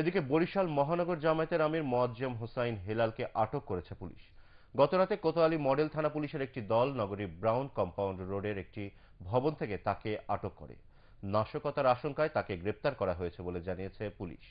এদিকে বরিশাল মহানগর জামায়াতের আমির মোয়াজ্জেম হোসাইন হেলালকে আটক করেছে পুলিশ গতরাতে কোতোয়ালি মডেল থানা পুলিশের একটি দল নগরীর ব্রাউন কম্পাউন্ড রোডের একটি ভবন থেকে তাকে আটক করে নাশকতার আশঙ্কায় তাকে গ্রেপ্তার করা হয়েছে বলে জানিয়েছে পুলিশ